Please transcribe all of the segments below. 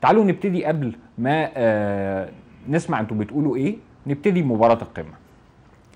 تعالوا نبتدي قبل ما آه نسمع انتوا بتقولوا ايه نبتدي مباراة القمة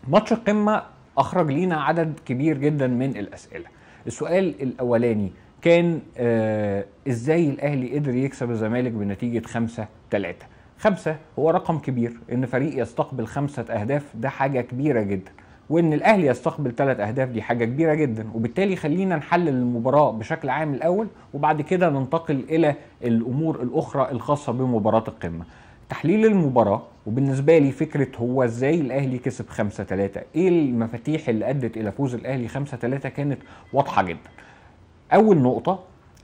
ماتش القمة اخرج لينا عدد كبير جدا من الاسئلة السؤال الاولاني كان آه ازاي الاهلي قدر يكسب الزمالك بنتيجة 5 3 خمسة هو رقم كبير ان فريق يستقبل خمسة اهداف ده حاجة كبيرة جدا وان الاهلي يستقبل ثلاث اهداف دي حاجه كبيره جدا وبالتالي خلينا نحلل المباراه بشكل عام الاول وبعد كده ننتقل الى الامور الاخرى الخاصه بمباراه القمه تحليل المباراه وبالنسبه لي فكره هو ازاي الاهلي كسب 5 3 ايه المفاتيح اللي ادت الى فوز الاهلي 5 3 كانت واضحه جدا اول نقطه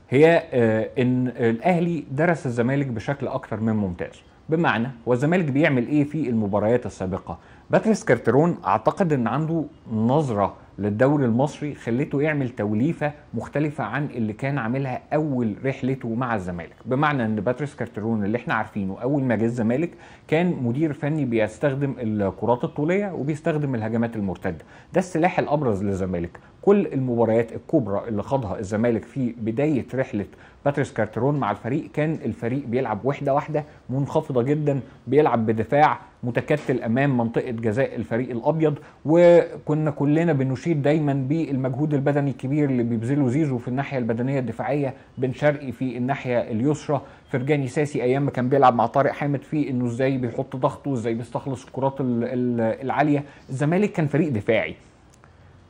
هي آه، ان الاهلي درس الزمالك بشكل اكثر من ممتاز بمعنى هو الزمالك بيعمل ايه في المباريات السابقه باتريس كارترون اعتقد ان عنده نظره للدوري المصري خلته يعمل توليفه مختلفه عن اللي كان عاملها اول رحلته مع الزمالك بمعنى ان باتريس كارترون اللي احنا عارفينه اول ما جه الزمالك كان مدير فني بيستخدم الكرات الطوليه وبيستخدم الهجمات المرتده ده السلاح الابرز للزمالك كل المباريات الكبرى اللي خاضها الزمالك في بدايه رحله باتريس كارترون مع الفريق كان الفريق بيلعب وحده واحده منخفضه جدا بيلعب بدفاع متكتل امام منطقه جزاء الفريق الابيض وكنا كلنا بنشيد دايما بالمجهود البدني الكبير اللي بيبذله زيزو في الناحيه البدنيه الدفاعيه بن شرقي في الناحيه اليسرى فرجاني ساسي ايام ما كان بيلعب مع طارق حامد في انه ازاي بيحط ضغطه ازاي بيستخلص الكرات العاليه الزمالك كان فريق دفاعي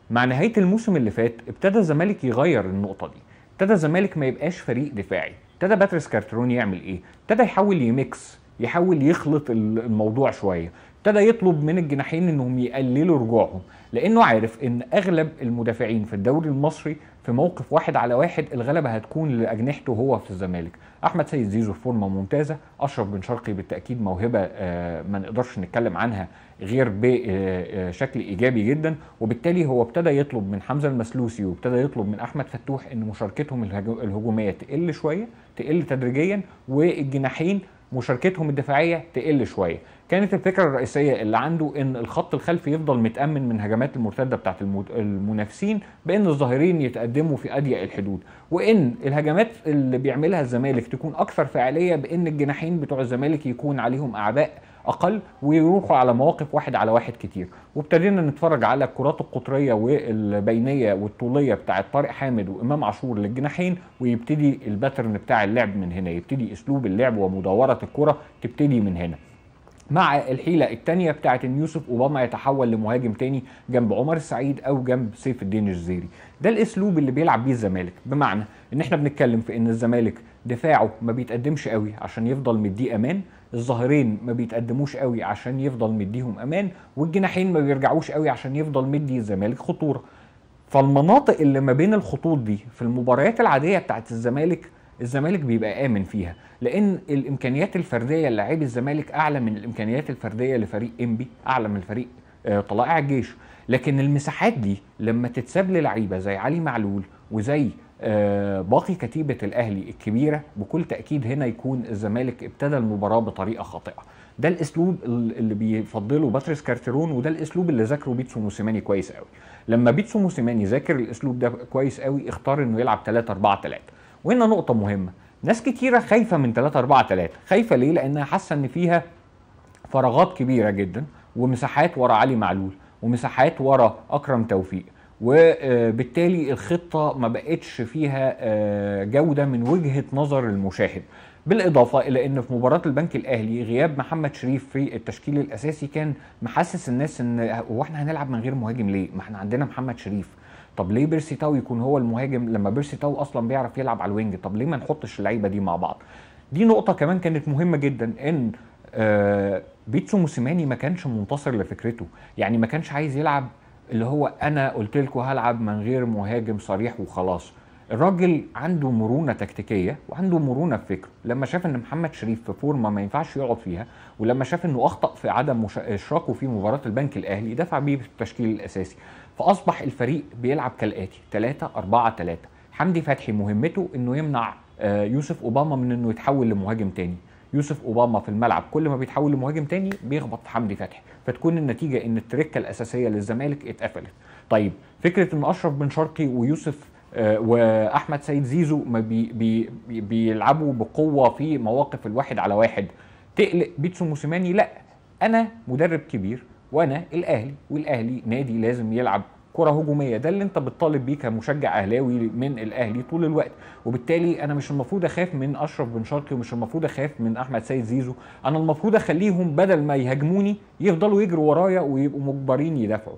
مع نهايه الموسم اللي فات ابتدى الزمالك يغير النقطه دي ابتدى الزمالك ما يبقاش فريق دفاعي ابتدى باتريس كارترون يعمل ايه ابتدى يحاول يميكس يحاول يخلط الموضوع شويه ابتدى يطلب من الجناحين انهم يقللوا رجوعهم لانه عارف ان اغلب المدافعين في الدوري المصري في موقف واحد على واحد الغلبه هتكون لاجنحته هو في الزمالك احمد سيد زيزو في فورمه ممتازه اشرف بن شرقي بالتاكيد موهبه آه، ما نقدرش نتكلم عنها غير بشكل آه، آه، ايجابي جدا وبالتالي هو ابتدى يطلب من حمزه المسلوسي وابتدى يطلب من احمد فتوح ان مشاركتهم الهجوميه تقل شويه تقل تدريجيا والجناحين مشاركتهم الدفاعيه تقل شويه كانت الفكره الرئيسيه اللي عنده ان الخط الخلفي يفضل متامن من هجمات المرتده بتاعه المنافسين بان الظاهرين يتقدموا في اضيق الحدود وان الهجمات اللي بيعملها الزمالك تكون اكثر فعاليه بان الجناحين بتوع الزمالك يكون عليهم اعباء اقل ويروحوا على مواقف واحد على واحد كتير وابتدينا نتفرج على الكرات القطريه والبينيه والطوليه بتاعه طارق حامد وامام عاشور للجناحين ويبتدي الباترن بتاع اللعب من هنا يبتدي اسلوب اللعب ومدوره الكره تبتدي من هنا مع الحيله الثانيه بتاعه ان يوسف اوباما يتحول لمهاجم تاني جنب عمر السعيد او جنب سيف الدين الجزيري ده الاسلوب اللي بيلعب بيه الزمالك بمعنى ان احنا بنتكلم في ان الزمالك دفاعه ما بيتقدمش قوي عشان يفضل مديه امان الظهرين ما بيتقدموش قوي عشان يفضل مديهم امان والجناحين ما بيرجعوش قوي عشان يفضل مدي الزمالك خطوره فالمناطق اللي ما بين الخطوط دي في المباريات العاديه بتاعت الزمالك الزمالك بيبقى امن فيها لان الامكانيات الفرديه للاعبي الزمالك اعلى من الامكانيات الفرديه لفريق انبي اعلى من فريق آه، طلائع الجيش لكن المساحات دي لما تتساب للعيبه زي علي معلول وزي آه، باقي كتيبة الأهلي الكبيرة بكل تأكيد هنا يكون الزمالك ابتدى المباراة بطريقة خاطئة ده الاسلوب اللي بيفضله باتريس كارترون وده الاسلوب اللي ذاكره بيتسو موسيماني كويس قوي لما بيتسو موسيماني ذاكر الاسلوب ده كويس قوي اختار انه يلعب 3 4 3 وهنا نقطة مهمة ناس كتيرة خايفة من 3 4 3 خايفة ليه لانها حاسة ان فيها فراغات كبيرة جدا ومساحات ورا علي معلول ومساحات ورا اكرم توفيق وبالتالي الخطة ما بقتش فيها آه، جودة من وجهة نظر المشاهد بالإضافة إلى أن في مباراة البنك الأهلي غياب محمد شريف في التشكيل الأساسي كان محسس الناس أن هو إحنا هنلعب من غير مهاجم ليه؟ ما إحنا عندنا محمد شريف طب ليه بيرسي تاو يكون هو المهاجم لما بيرسي تاو اصلا بيعرف يلعب على الوينج طب ليه ما نحطش اللعيبه دي مع بعض دي نقطه كمان كانت مهمه جدا ان آه بيتسو موسيماني ما كانش منتصر لفكرته يعني ما كانش عايز يلعب اللي هو انا قلت لكم هلعب من غير مهاجم صريح وخلاص الراجل عنده مرونه تكتيكيه وعنده مرونه في فكره لما شاف ان محمد شريف في فورمه ما ينفعش يقعد فيها ولما شاف انه اخطا في عدم اشراكه في مباراه البنك الاهلي دفع بيه بالتشكيل الاساسي فاصبح الفريق بيلعب كالاتي 3 4 3 حمدي فتحي مهمته انه يمنع آه، يوسف اوباما من انه يتحول لمهاجم تاني يوسف اوباما في الملعب كل ما بيتحول لمهاجم تاني بيخبط حمدي فتحي فتكون النتيجه ان التركه الاساسيه للزمالك اتقفلت طيب فكره ان اشرف بن شرقي ويوسف آه، واحمد سيد زيزو ما بي بي بيلعبوا بقوه في مواقف الواحد على واحد تقلق بيتسو موسيماني لا انا مدرب كبير وانا الاهلي والاهلي نادي لازم يلعب كره هجوميه ده اللي انت بتطالب بيه كمشجع اهلاوي من الاهلي طول الوقت وبالتالي انا مش المفروض اخاف من اشرف بن شرقي ومش المفروض اخاف من احمد سيد زيزو انا المفروض اخليهم بدل ما يهاجموني يفضلوا يجروا ورايا ويبقوا مجبرين يدافعوا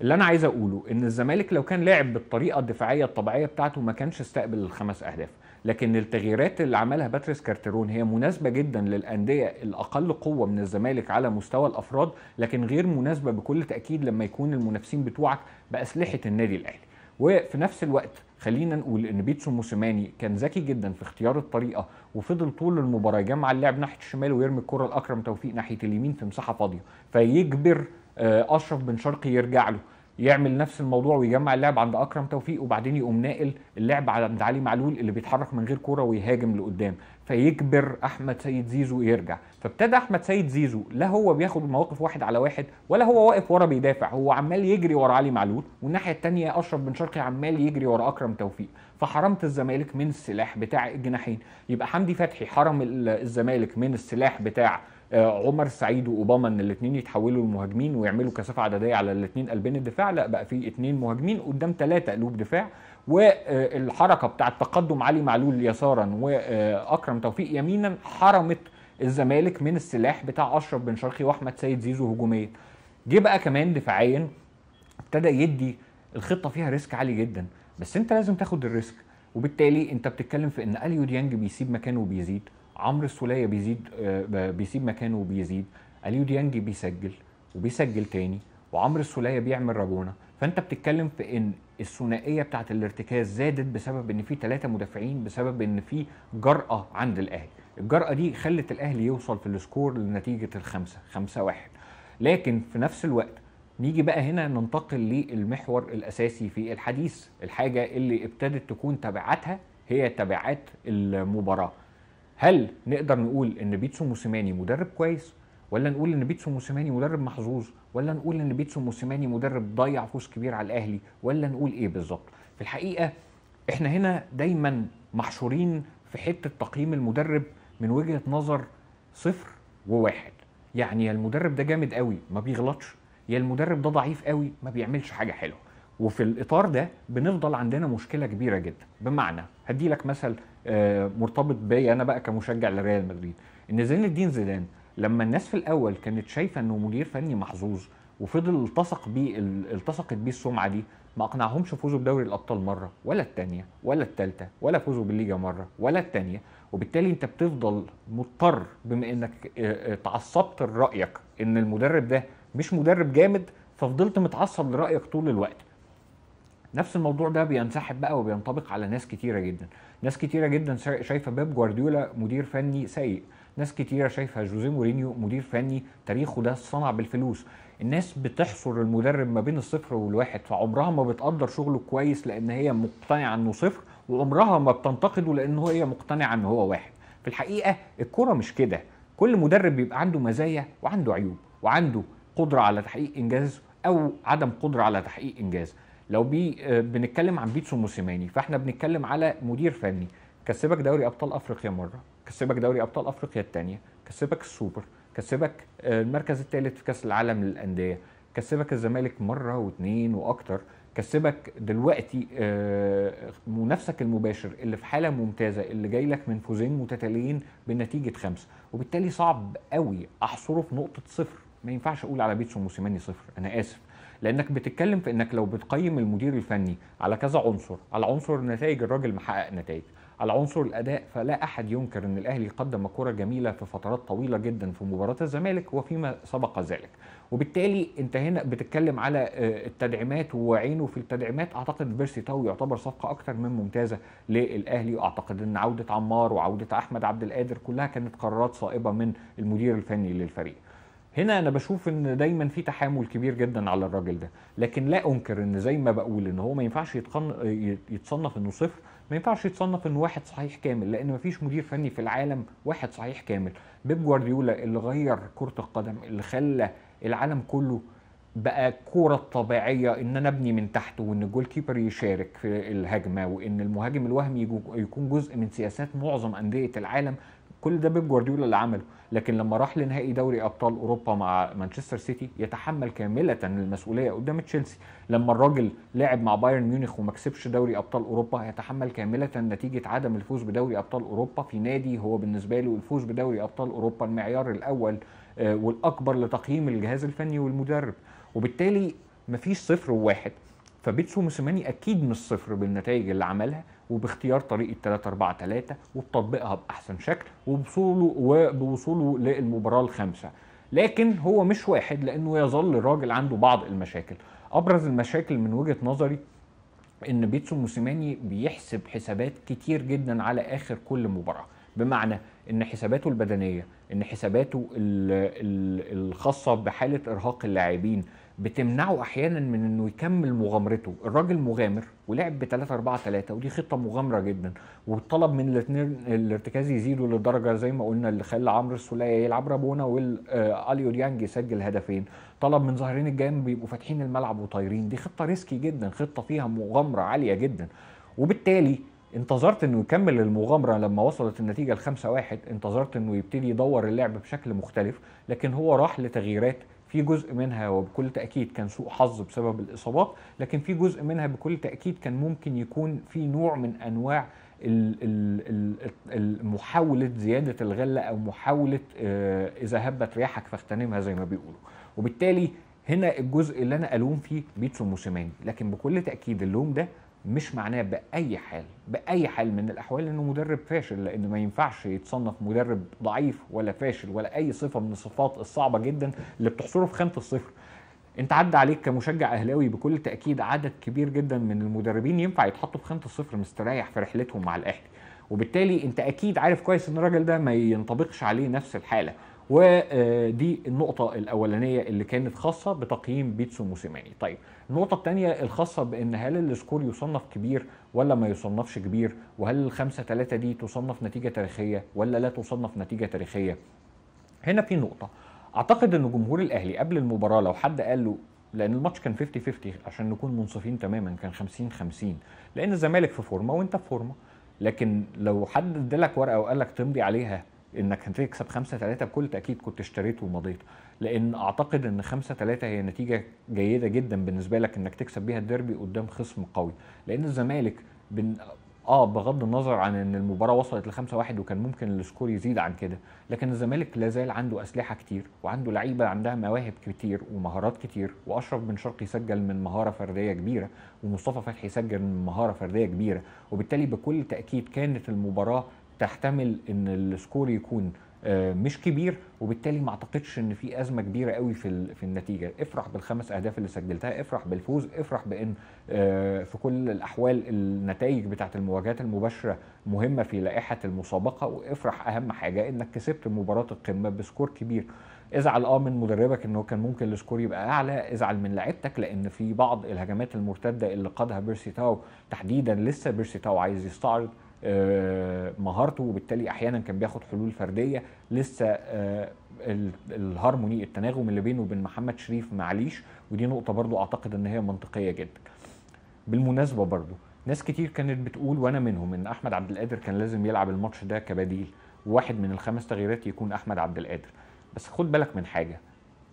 اللي انا عايز اقوله ان الزمالك لو كان لعب بالطريقه الدفاعيه الطبيعيه بتاعته ما كانش استقبل الخمس اهداف لكن التغييرات اللي عملها باتريس كارتيرون هي مناسبه جدا للانديه الاقل قوه من الزمالك على مستوى الافراد لكن غير مناسبه بكل تاكيد لما يكون المنافسين بتوعك باسلحه النادي الاهلي وفي نفس الوقت خلينا نقول ان بيتسو موسيماني كان ذكي جدا في اختيار الطريقه وفضل طول المباراه يجمع اللعب ناحيه الشمال ويرمي الكره لاكرم توفيق ناحيه اليمين في مساحه فاضيه فيجبر آه، اشرف بن شرقي يرجع له يعمل نفس الموضوع ويجمع اللعب عند اكرم توفيق وبعدين يقوم ناقل اللعب عند علي معلول اللي بيتحرك من غير كوره ويهاجم لقدام فيجبر احمد سيد زيزو يرجع فابتدى احمد سيد زيزو لا هو بياخد المواقف واحد على واحد ولا هو واقف ورا بيدافع هو عمال يجري ورا علي معلول والناحيه الثانيه اشرف بن شرقي عمال يجري ورا اكرم توفيق فحرمت الزمالك من السلاح بتاع الجناحين يبقى حمدي فتحي حرم الزمالك من السلاح بتاع آه، عمر سعيد واوباما ان الاثنين يتحولوا لمهاجمين ويعملوا كثافه عدديه على الاثنين قلبين الدفاع لا بقى في اثنين مهاجمين قدام ثلاثه قلوب دفاع والحركه بتاعه تقدم علي معلول يسارا واكرم توفيق يمينا حرمت الزمالك من السلاح بتاع اشرف بن شرقي واحمد سيد زيزو هجوميا جه بقى كمان دفاعيا ابتدى يدي الخطه فيها ريسك عالي جدا بس انت لازم تاخد الريسك وبالتالي انت بتتكلم في ان اليو ديانج بيسيب مكانه وبيزيد عمرو السوليه بيزيد آه، بيسيب مكانه وبيزيد اليو ديانج بيسجل وبيسجل تاني وعمرو السوليه بيعمل رجونه فانت بتتكلم في ان الثنائيه بتاعت الارتكاز زادت بسبب ان في ثلاثه مدافعين بسبب ان في جراه عند الاهلي الجراه دي خلت الاهلي يوصل في السكور لنتيجه الخمسه خمسة واحد لكن في نفس الوقت نيجي بقى هنا ننتقل للمحور الاساسي في الحديث الحاجه اللي ابتدت تكون تبعاتها هي تبعات المباراه هل نقدر نقول ان بيتسو موسيماني مدرب كويس ولا نقول ان بيتسو موسيماني مدرب محظوظ ولا نقول ان بيتسو موسيماني مدرب ضيع فوز كبير على الاهلي ولا نقول ايه بالظبط في الحقيقه احنا هنا دايما محشورين في حته تقييم المدرب من وجهه نظر صفر وواحد يعني يا المدرب ده جامد قوي ما بيغلطش يا المدرب ده ضعيف قوي ما بيعملش حاجه حلوه وفي الاطار ده بنفضل عندنا مشكله كبيره جدا بمعنى هدي لك مثل آه، مرتبط بيا انا بقى كمشجع لريال مدريد ان زين الدين زيدان لما الناس في الاول كانت شايفه انه مدير فني محظوظ وفضل التصق بيه التصقت بيه السمعه دي ما اقنعهمش فوزوا بدوري الابطال مره ولا الثانيه ولا الثالثه ولا فوزوا بالليجا مره ولا الثانيه وبالتالي انت بتفضل مضطر بما انك اتعصبت آه، آه، لرايك ان المدرب ده مش مدرب جامد ففضلت متعصب لرايك طول الوقت نفس الموضوع ده بينسحب بقى وبينطبق على ناس كتيره جدا ناس كتيره جدا شايفه بيب جوارديولا مدير فني سيء ناس كتيره شايفه جوزيه مورينيو مدير فني تاريخه ده صنع بالفلوس الناس بتحصر المدرب ما بين الصفر والواحد فعمرها ما بتقدر شغله كويس لان هي مقتنعه انه صفر وعمرها ما بتنتقده لان هي مقتنعه ان هو واحد في الحقيقه الكره مش كده كل مدرب بيبقى عنده مزايا وعنده عيوب وعنده قدره على تحقيق انجاز او عدم قدره على تحقيق انجاز لو بي آه، بنتكلم عن بيتسو موسيماني فاحنا بنتكلم على مدير فني كسبك دوري ابطال افريقيا مره كسبك دوري ابطال افريقيا الثانيه كسبك السوبر كسبك آه، المركز الثالث في كاس العالم للانديه كسبك الزمالك مره واثنين واكتر كسبك دلوقتي آه، منافسك المباشر اللي في حاله ممتازه اللي جاي لك من فوزين متتاليين بنتيجه خمسه وبالتالي صعب قوي احصره في نقطه صفر ما ينفعش اقول على بيتسو موسيماني صفر انا اسف لانك بتتكلم في انك لو بتقيم المدير الفني على كذا عنصر على عنصر النتائج الراجل محقق نتائج على عنصر الاداء فلا احد ينكر ان الاهلي قدم كره جميله في فترات طويله جدا في مباراه الزمالك وفيما سبق ذلك وبالتالي انت هنا بتتكلم على آه، التدعيمات وعينه في التدعيمات اعتقد بيرسي تاو يعتبر صفقه اكثر من ممتازه للاهلي واعتقد ان عوده عمار وعوده احمد عبد القادر كلها كانت قرارات صائبه من المدير الفني للفريق هنا انا بشوف ان دايما في تحامل كبير جدا على الراجل ده لكن لا انكر ان زي ما بقول ان هو ما ينفعش يتقن... يتصنف انه صفر ما ينفعش يتصنف انه واحد صحيح كامل لان ما فيش مدير فني في العالم واحد صحيح كامل بيب جوارديولا اللي غير كره القدم اللي خلى العالم كله بقى الكوره الطبيعيه ان انا ابني من تحت وان الجول كيبر يشارك في الهجمه وان المهاجم الوهمي يكون جزء من سياسات معظم انديه العالم كل ده بيب جوارديولا اللي عمله لكن لما راح لنهائي دوري ابطال اوروبا مع مانشستر سيتي يتحمل كامله المسؤوليه قدام تشيلسي لما الراجل لعب مع بايرن ميونخ وما كسبش دوري ابطال اوروبا يتحمل كامله نتيجه عدم الفوز بدوري ابطال اوروبا في نادي هو بالنسبه له الفوز بدوري ابطال اوروبا المعيار الاول آه، والاكبر لتقييم الجهاز الفني والمدرب وبالتالي مفيش صفر وواحد فبيتسو موسيماني اكيد مش صفر بالنتائج اللي عملها وباختيار طريقه 3 4 3 وبتطبيقها باحسن شكل وبوصوله وبوصوله للمباراه الخامسه لكن هو مش واحد لانه يظل الراجل عنده بعض المشاكل ابرز المشاكل من وجهه نظري ان بيتسو موسيماني بيحسب حسابات كتير جدا على اخر كل مباراه بمعنى ان حساباته البدنيه ان حساباته الخاصه بحاله ارهاق اللاعبين بتمنعه احيانا من انه يكمل مغامرته الراجل مغامر ولعب ب 3 4 3 ودي خطه مغامره جدا وطلب من الاثنين الارتكاز يزيدوا للدرجه زي ما قلنا اللي خلى عمرو السوليه يلعب رابونا واليو آه، ديانج يسجل هدفين طلب من ظهرين الجيم بيبقوا فاتحين الملعب وطايرين دي خطه ريسكي جدا خطه فيها مغامره عاليه جدا وبالتالي انتظرت انه يكمل المغامره لما وصلت النتيجه ل 5 1 انتظرت انه يبتدي يدور اللعب بشكل مختلف لكن هو راح لتغييرات في جزء منها وبكل تاكيد كان سوء حظ بسبب الاصابات لكن في جزء منها بكل تاكيد كان ممكن يكون في نوع من انواع محاوله زياده الغله او محاوله آه، اذا هبت رياحك فاغتنمها زي ما بيقولوا وبالتالي هنا الجزء اللي انا الوم فيه بيتسو موسيماني لكن بكل تاكيد اللوم ده مش معناه باي حال باي حال من الاحوال انه مدرب فاشل لان ما ينفعش يتصنف مدرب ضعيف ولا فاشل ولا اي صفه من الصفات الصعبه جدا اللي بتحصره في خانه الصفر انت عدى عليك كمشجع اهلاوي بكل تاكيد عدد كبير جدا من المدربين ينفع يتحطوا في خانه الصفر مستريح في رحلتهم مع الاهلي وبالتالي انت اكيد عارف كويس ان الراجل ده ما ينطبقش عليه نفس الحاله ودي آه، النقطة الأولانية اللي كانت خاصة بتقييم بيتسو موسيماني طيب النقطة الثانية الخاصة بأن هل السكور يصنف كبير ولا ما يصنفش كبير وهل الخمسة ثلاثة دي تصنف نتيجة تاريخية ولا لا تصنف نتيجة تاريخية هنا في نقطة أعتقد أن جمهور الأهلي قبل المباراة لو حد قال له لان الماتش كان 50 50 عشان نكون منصفين تماما كان 50 50 لان الزمالك في فورمه وانت في فورمه لكن لو حد ادالك ورقه وقال لك تمضي عليها انك هتكسب 5 3 بكل تاكيد كنت اشتريت ومضيت لان اعتقد ان 5 3 هي نتيجه جيده جدا بالنسبه لك انك تكسب بيها الديربي قدام خصم قوي لان الزمالك بن... اه بغض النظر عن ان المباراه وصلت ل 5 1 وكان ممكن السكور يزيد عن كده لكن الزمالك لا زال عنده اسلحه كتير وعنده لعيبه عندها مواهب كتير ومهارات كتير واشرف بن شرقي سجل من مهاره فرديه كبيره ومصطفى فتحي سجل من مهاره فرديه كبيره وبالتالي بكل تاكيد كانت المباراه تحتمل ان السكور يكون آه، مش كبير وبالتالي ما اعتقدش ان في ازمه كبيره قوي في في النتيجه افرح بالخمس اهداف اللي سجلتها افرح بالفوز افرح بان آه، في كل الاحوال النتائج بتاعه المواجهات المباشره مهمه في لائحه المسابقه وافرح اهم حاجه انك كسبت مباراه القمه بسكور كبير ازعل اه من مدربك انه كان ممكن السكور يبقى اعلى ازعل من لعبتك لان في بعض الهجمات المرتده اللي قادها بيرسي تاو تحديدا لسه بيرسي تاو عايز يستعرض مهارته وبالتالي احيانا كان بياخد حلول فرديه لسه آه، الهارموني التناغم اللي بينه وبين محمد شريف معليش ودي نقطه برضو اعتقد ان هي منطقيه جدا بالمناسبه برضو ناس كتير كانت بتقول وانا منهم ان احمد عبد القادر كان لازم يلعب الماتش ده كبديل واحد من الخمس تغييرات يكون احمد عبد القادر بس خد بالك من حاجه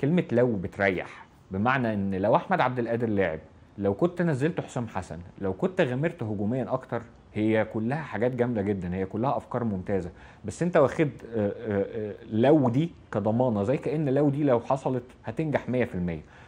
كلمه لو بتريح بمعنى ان لو احمد عبد القادر لعب لو كنت نزلت حسام حسن لو كنت غمرت هجوميا اكتر هي كلها حاجات جامده جدا هي كلها افكار ممتازه بس انت واخد آه، آه، آه، لو دي كضمانه زي كان لو دي لو حصلت هتنجح 100%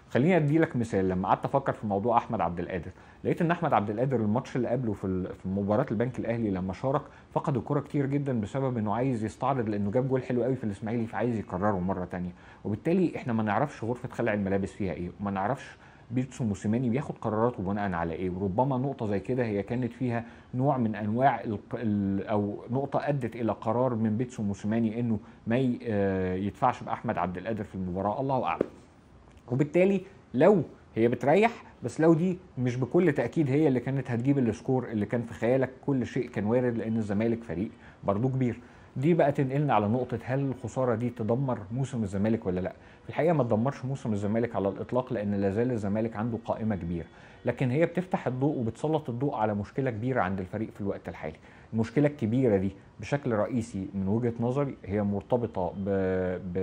خليني ادي لك مثال لما قعدت افكر في موضوع احمد عبد القادر لقيت ان احمد عبد القادر الماتش اللي قبله في في مباراه البنك الاهلي لما شارك فقد الكره كتير جدا بسبب انه عايز يستعرض لانه جاب جول حلو قوي في الاسماعيلي فعايز يكرره مره تانية وبالتالي احنا ما نعرفش غرفه خلع الملابس فيها ايه وما نعرفش بيتسو موسيماني بياخد قراراته بناء على ايه وربما نقطه زي كده هي كانت فيها نوع من انواع او نقطه ادت الى قرار من بيتسو موسيماني انه ما آه، يدفعش باحمد عبد القادر في المباراه الله اعلم وبالتالي لو هي بتريح بس لو دي مش بكل تاكيد هي اللي كانت هتجيب السكور اللي كان في خيالك كل شيء كان وارد لان الزمالك فريق برضه كبير دي بقى تنقلنا على نقطه هل الخساره دي تدمر موسم الزمالك ولا لا في الحقيقه ما تدمرش موسم الزمالك على الاطلاق لان لازال الزمالك عنده قائمه كبيره لكن هي بتفتح الضوء وبتسلط الضوء على مشكله كبيره عند الفريق في الوقت الحالي المشكله الكبيره دي بشكل رئيسي من وجهه نظري هي مرتبطه بـ بـ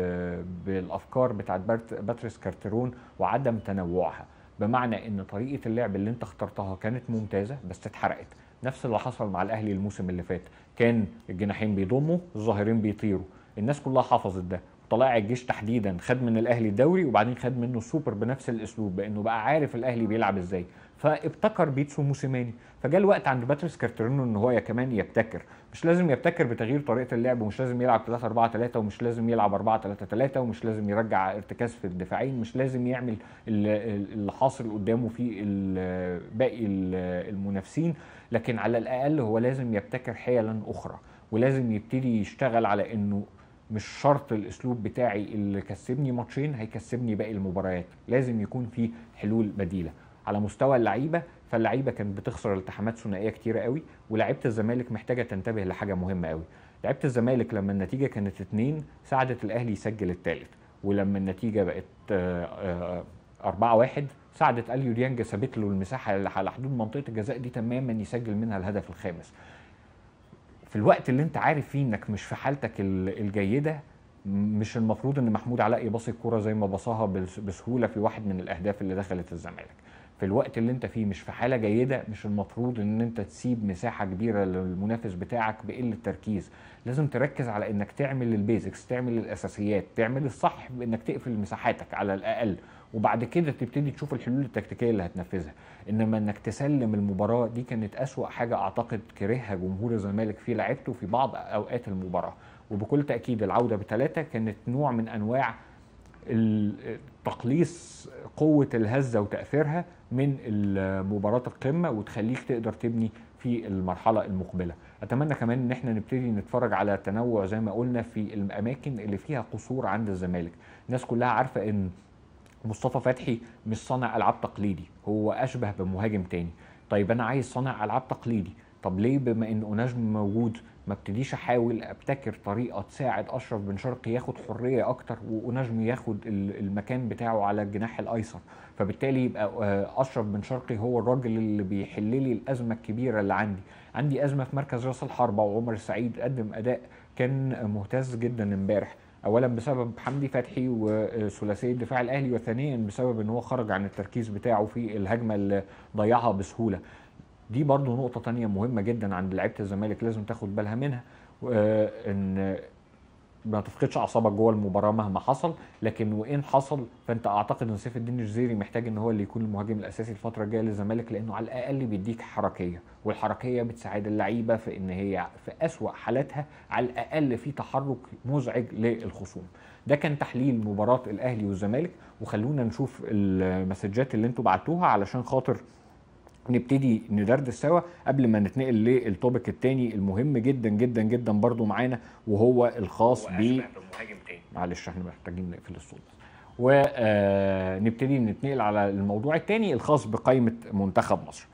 بالافكار بتاعت باتريس كارترون وعدم تنوعها بمعنى ان طريقه اللعب اللي انت اخترتها كانت ممتازه بس اتحرقت نفس اللي حصل مع الاهلي الموسم اللي فات كان الجناحين بيضموا الظاهرين بيطيروا الناس كلها حفظت ده طلائع الجيش تحديدا خد من الاهلي الدوري وبعدين خد منه السوبر بنفس الاسلوب بانه بقى عارف الاهلي بيلعب ازاي فابتكر بيتسو موسيماني فجاء الوقت عند باتريس كارترينو ان هو كمان يبتكر مش لازم يبتكر بتغيير طريقه اللعب ومش لازم يلعب 3 4 3 ومش لازم يلعب 4 3 3 ومش لازم يرجع ارتكاز في الدفاعين مش لازم يعمل اللي حاصل قدامه في باقي المنافسين لكن على الاقل هو لازم يبتكر حيلا اخرى ولازم يبتدي يشتغل على انه مش شرط الاسلوب بتاعي اللي كسبني ماتشين هيكسبني باقي المباريات لازم يكون في حلول بديله على مستوى اللعيبه فاللعيبه كانت بتخسر التحامات ثنائيه كتيره قوي ولاعيبه الزمالك محتاجه تنتبه لحاجه مهمه قوي لعيبه الزمالك لما النتيجه كانت اتنين ساعدت الاهلي يسجل الثالث ولما النتيجه بقت آه، آه، أربعة واحد ساعدت اليو ديانج سابت له المساحه اللي على حدود منطقه الجزاء دي تماما يسجل منها الهدف الخامس في الوقت اللي انت عارف فيه انك مش في حالتك الجيده مش المفروض ان محمود علاء يباصي الكوره زي ما باصاها بسهوله في واحد من الاهداف اللي دخلت الزمالك في الوقت اللي انت فيه مش في حاله جيده مش المفروض ان انت تسيب مساحه كبيره للمنافس بتاعك بقله تركيز لازم تركز على انك تعمل البيزكس تعمل الاساسيات تعمل الصح بانك تقفل مساحاتك على الاقل وبعد كده تبتدي تشوف الحلول التكتيكيه اللي هتنفذها انما انك تسلم المباراه دي كانت اسوا حاجه اعتقد كرهها جمهور الزمالك في لعبته في بعض اوقات المباراه وبكل تاكيد العوده بثلاثه كانت نوع من انواع تقليص قوه الهزه وتاثيرها من مباراه القمه وتخليك تقدر تبني في المرحله المقبله اتمنى كمان ان احنا نبتدي نتفرج على تنوع زي ما قلنا في الاماكن اللي فيها قصور عند الزمالك الناس كلها عارفه ان مصطفى فتحي مش صانع العاب تقليدي هو اشبه بمهاجم تاني طيب انا عايز صانع العاب تقليدي طب ليه بما ان نجم موجود ما ابتديش احاول ابتكر طريقه تساعد اشرف بن شرقي ياخد حريه اكتر ونجم ياخد المكان بتاعه على الجناح الايسر فبالتالي يبقى آه، اشرف بن شرقي هو الراجل اللي بيحل لي الازمه الكبيره اللي عندي عندي ازمه في مركز راس الحربه وعمر السعيد قدم اداء كان مهتز جدا امبارح اولا بسبب حمدي فتحي وثلاثيه آه، دفاع الاهلي وثانيا بسبب ان هو خرج عن التركيز بتاعه في الهجمه اللي ضيعها بسهوله دي برضو نقطه تانية مهمه جدا عند لعيبه الزمالك لازم تاخد بالها منها آه، ان ما تفقدش اعصابك جوه المباراه مهما حصل لكن وان حصل فانت اعتقد ان سيف الدين الجزيري محتاج ان هو اللي يكون المهاجم الاساسي الفتره الجايه للزمالك لانه على الاقل بيديك حركيه والحركيه بتساعد اللعيبه في ان هي في اسوا حالاتها على الاقل في تحرك مزعج للخصوم ده كان تحليل مباراه الاهلي والزمالك وخلونا نشوف المسجات اللي انتوا بعتوها علشان خاطر نبتدي ندردش سوا قبل ما نتنقل للتوبيك التاني المهم جدا جدا جدا برضو معانا وهو الخاص ب معلش احنا محتاجين نقفل الصوت ونبتدي آه، نتنقل على الموضوع التاني الخاص بقائمة منتخب مصر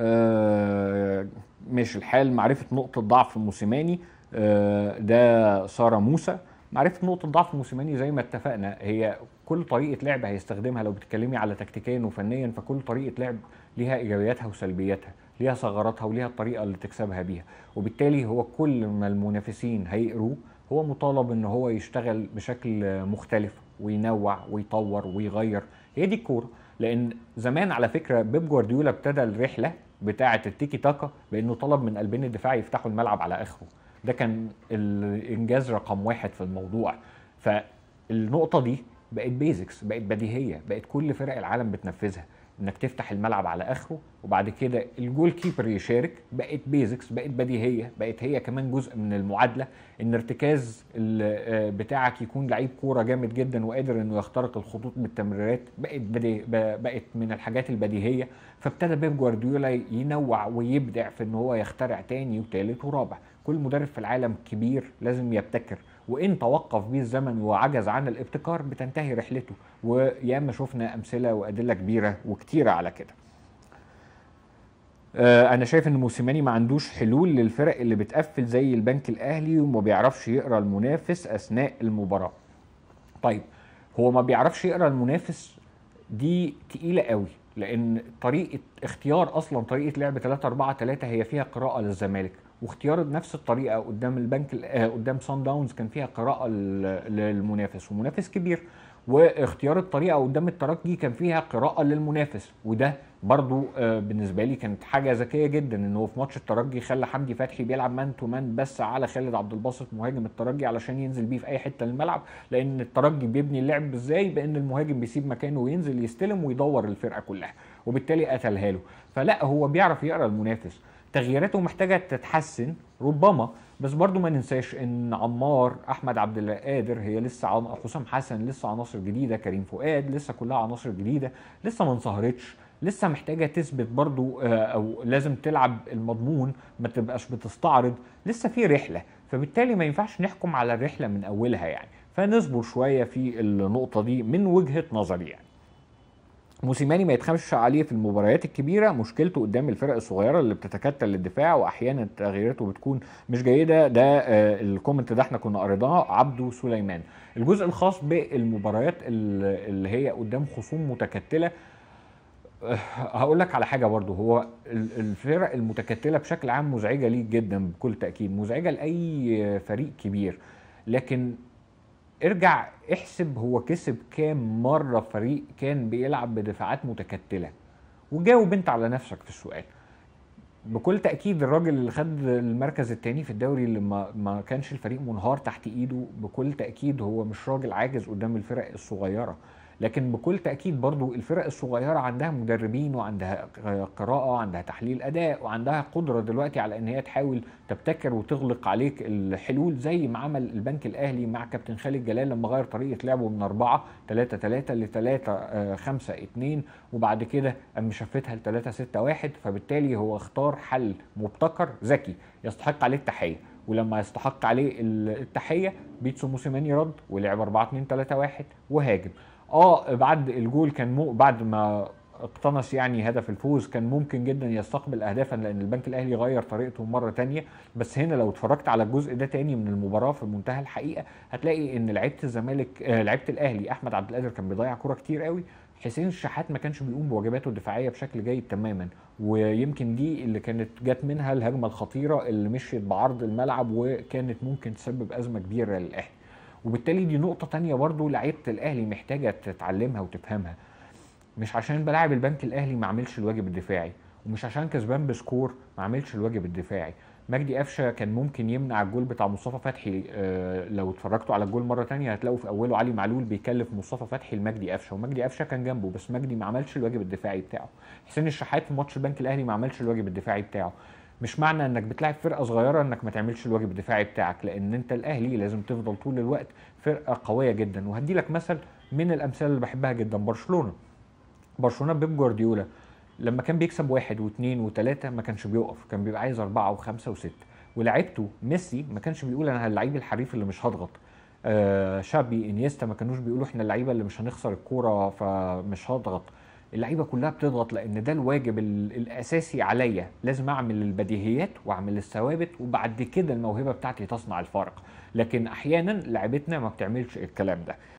آه، مش الحال معرفة نقطة ضعف موسيماني آه، ده سارة موسى معرفه نقطه ضعف موسيماني زي ما اتفقنا هي كل طريقه لعب هيستخدمها لو بتتكلمي على تكتيكيا وفنيا فكل طريقه لعب ليها ايجابياتها وسلبياتها ليها ثغراتها وليها الطريقه اللي تكسبها بيها وبالتالي هو كل ما المنافسين هيقروه هو مطالب ان هو يشتغل بشكل مختلف وينوع ويطور ويغير هي دي الكوره لان زمان على فكره بيب جوارديولا ابتدى الرحله بتاعه التيكي تاكا بانه طلب من قلبين الدفاع يفتحوا الملعب على اخره ده كان الانجاز رقم واحد في الموضوع فالنقطه دي بقت بيزكس بقت بديهيه بقت كل فرق العالم بتنفذها انك تفتح الملعب على اخره وبعد كده الجول كيبر يشارك بقت بيزكس بقت بديهيه بقت هي كمان جزء من المعادله ان ارتكاز آه، بتاعك يكون لعيب كوره جامد جدا وقادر انه يخترق الخطوط بالتمريرات بقت بقت من الحاجات البديهيه فابتدى بيب جوارديولا ينوع ويبدع في ان هو يخترع تاني وتالت ورابع كل مدرب في العالم كبير لازم يبتكر وان توقف بيه الزمن وعجز عن الابتكار بتنتهي رحلته وياما شفنا امثله وادله كبيره وكتيره على كده آه، انا شايف ان موسيماني ما عندوش حلول للفرق اللي بتقفل زي البنك الاهلي وما بيعرفش يقرا المنافس اثناء المباراه طيب هو ما بيعرفش يقرا المنافس دي تقيله قوي لان طريقه اختيار اصلا طريقه لعب 3 4 3 هي فيها قراءه للزمالك واختيار نفس الطريقه قدام البنك آه، قدام سان داونز كان فيها قراءه للمنافس ومنافس كبير واختيار الطريقه قدام الترجي كان فيها قراءه للمنافس وده برضو آه، بالنسبه لي كانت حاجه ذكيه جدا ان هو في ماتش الترجي خلى حمدي فتحي بيلعب مان تو مان بس على خالد عبد الباسط مهاجم الترجي علشان ينزل بيه في اي حته للملعب لان الترجي بيبني اللعب ازاي بان المهاجم بيسيب مكانه وينزل يستلم ويدور الفرقه كلها وبالتالي قتلها له فلا هو بيعرف يقرا المنافس تغييراته محتاجه تتحسن ربما بس برضو ما ننساش ان عمار احمد عبد القادر هي لسه عن... حسام حسن لسه عناصر جديده كريم فؤاد لسه كلها عناصر جديده لسه ما انصهرتش لسه محتاجه تثبت برضو آه، او لازم تلعب المضمون ما تبقاش بتستعرض لسه في رحله فبالتالي ما ينفعش نحكم على الرحله من اولها يعني فنصبر شويه في النقطه دي من وجهه نظري يعني موسيماني ما يتخافش عليه في المباريات الكبيره مشكلته قدام الفرق الصغيره اللي بتتكتل للدفاع واحيانا تغييراته بتكون مش جيده ده آه، الكومنت ده احنا كنا قريناه عبده سليمان الجزء الخاص بالمباريات اللي هي قدام خصوم متكتله آه، هقول لك على حاجه برضو هو الفرق المتكتله بشكل عام مزعجه ليك جدا بكل تاكيد مزعجه لاي فريق كبير لكن ارجع احسب هو كسب كام مرة فريق كان بيلعب بدفاعات متكتلة وجاوب انت على نفسك في السؤال بكل تأكيد الراجل اللي خد المركز الثاني في الدوري اللي ما, ما كانش الفريق منهار تحت ايده بكل تأكيد هو مش راجل عاجز قدام الفرق الصغيرة لكن بكل تاكيد برضو الفرق الصغيره عندها مدربين وعندها قراءه وعندها تحليل اداء وعندها قدره دلوقتي على ان هي تحاول تبتكر وتغلق عليك الحلول زي ما عمل البنك الاهلي مع كابتن خالد جلال لما غير طريقه لعبه من 4 3 3 ل 3 5 2 وبعد كده قام شفتها ل 3 6 1 فبالتالي هو اختار حل مبتكر ذكي يستحق عليه التحيه ولما يستحق عليه التحيه بيتسو موسيماني رد ولعب 4 2 3 1 وهاجم اه بعد الجول كان مو بعد ما اقتنص يعني هدف الفوز كان ممكن جدا يستقبل اهدافا لان البنك الاهلي غير طريقته مره تانية بس هنا لو اتفرجت على الجزء ده تاني من المباراه في منتهى الحقيقه هتلاقي ان لعيبه الزمالك آه، لعيبه الاهلي احمد عبد القادر كان بيضيع كوره كتير قوي حسين الشحات ما كانش بيقوم بواجباته الدفاعيه بشكل جيد تماما ويمكن دي اللي كانت جت منها الهجمه الخطيره اللي مشيت بعرض الملعب وكانت ممكن تسبب ازمه كبيره للاهلي وبالتالي دي نقطه تانية برضو لعيبه الاهلي محتاجه تتعلمها وتفهمها مش عشان بلاعب البنك الاهلي ما اعملش الواجب الدفاعي ومش عشان كسبان بسكور ما اعملش الواجب الدفاعي مجدي قفشه كان ممكن يمنع الجول بتاع مصطفى فتحي آه لو اتفرجتوا على الجول مره تانية هتلاقوا في اوله علي معلول بيكلف مصطفى فتحي لمجدي قفشه ومجدي قفشه كان جنبه بس مجدي ما عملش الواجب الدفاعي بتاعه حسين الشحات في ماتش البنك الاهلي ما عملش الواجب الدفاعي بتاعه مش معنى انك بتلعب فرقه صغيره انك ما تعملش الواجب الدفاعي بتاعك لان انت الاهلي لازم تفضل طول الوقت فرقه قويه جدا وهدي لك مثل من الامثله اللي بحبها جدا برشلونه برشلونه بيب جوارديولا لما كان بيكسب واحد واثنين وثلاثه ما كانش بيقف كان بيبقى عايز اربعه وخمسه وسته ولاعيبته ميسي ما كانش بيقول انا اللعيب الحريف اللي مش هضغط آه شابي انيستا ما كانوش بيقولوا احنا اللعيبه اللي مش هنخسر الكوره فمش هضغط اللعيبه كلها بتضغط لان ده الواجب الاساسي عليا لازم اعمل البديهيات واعمل الثوابت وبعد كده الموهبه بتاعتي تصنع الفارق لكن احيانا لعبتنا ما بتعملش الكلام ده